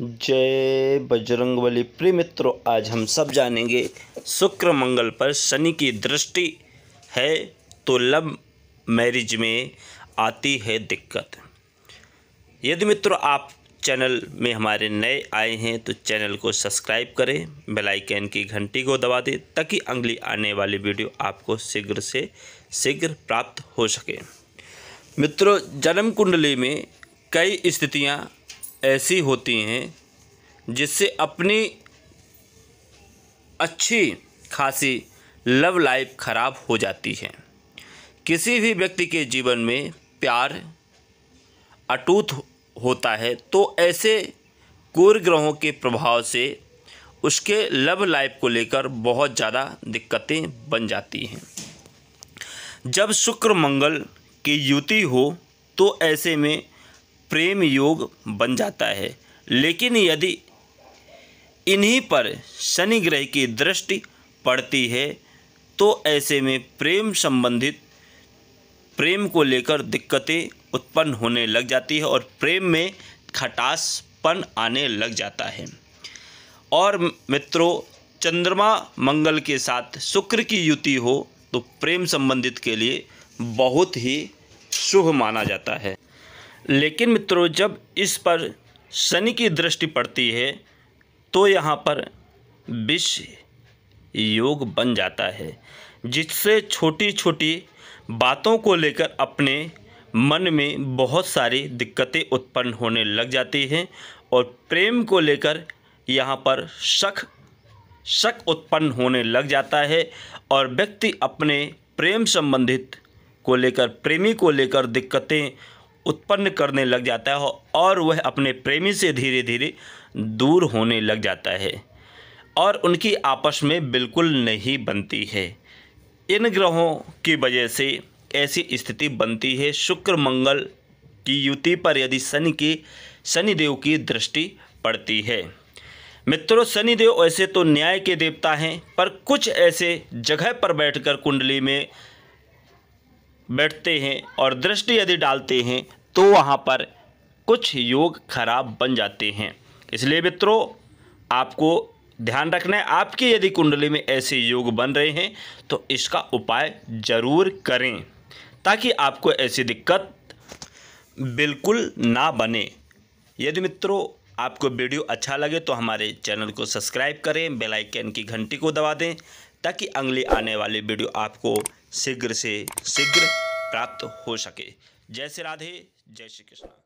जय बजरंग बली प्रिय मित्रों आज हम सब जानेंगे शुक्र मंगल पर शनि की दृष्टि है तो लव मैरिज में आती है दिक्कत यदि मित्रों आप चैनल में हमारे नए आए हैं तो चैनल को सब्सक्राइब करें बेल आइकन की घंटी को दबा दें ताकि अगली आने वाली वीडियो आपको शीघ्र से शीघ्र प्राप्त हो सके मित्रों जन्म कुंडली में कई स्थितियां ऐसी होती हैं जिससे अपनी अच्छी खासी लव लाइफ खराब हो जाती है किसी भी व्यक्ति के जीवन में प्यार अटूट होता है तो ऐसे कुर ग्रहों के प्रभाव से उसके लव लाइफ को लेकर बहुत ज़्यादा दिक्कतें बन जाती हैं जब शुक्र मंगल की युति हो तो ऐसे में प्रेम योग बन जाता है लेकिन यदि इन्हीं पर शनि ग्रह की दृष्टि पड़ती है तो ऐसे में प्रेम संबंधित प्रेम को लेकर दिक्कतें उत्पन्न होने लग जाती है और प्रेम में खटासपन आने लग जाता है और मित्रों चंद्रमा मंगल के साथ शुक्र की युति हो तो प्रेम संबंधित के लिए बहुत ही शुभ माना जाता है लेकिन मित्रों जब इस पर शनि की दृष्टि पड़ती है तो यहाँ पर विष योग बन जाता है जिससे छोटी छोटी बातों को लेकर अपने मन में बहुत सारी दिक्कतें उत्पन्न होने लग जाती हैं और प्रेम को लेकर यहाँ पर शक शक उत्पन्न होने लग जाता है और व्यक्ति अपने प्रेम संबंधित को लेकर प्रेमी को लेकर दिक्कतें उत्पन्न करने लग जाता है और वह अपने प्रेमी से धीरे धीरे दूर होने लग जाता है और उनकी आपस में बिल्कुल नहीं बनती है इन ग्रहों की वजह से ऐसी स्थिति बनती है शुक्र मंगल की युति पर यदि शनि की शनिदेव की दृष्टि पड़ती है मित्रों शनिदेव ऐसे तो न्याय के देवता हैं पर कुछ ऐसे जगह पर बैठकर कुंडली में बैठते हैं और दृष्टि यदि डालते हैं तो वहाँ पर कुछ योग खराब बन जाते हैं इसलिए मित्रों आपको ध्यान रखना है आपकी यदि कुंडली में ऐसे योग बन रहे हैं तो इसका उपाय ज़रूर करें ताकि आपको ऐसी दिक्कत बिल्कुल ना बने यदि मित्रों आपको वीडियो अच्छा लगे तो हमारे चैनल को सब्सक्राइब करें बेल आइकन की घंटी को दबा दें ताकि अगली आने वाली वीडियो आपको शीघ्र से शीघ्र प्राप्त हो सके जय श्री राधे जय श्री कृष्णा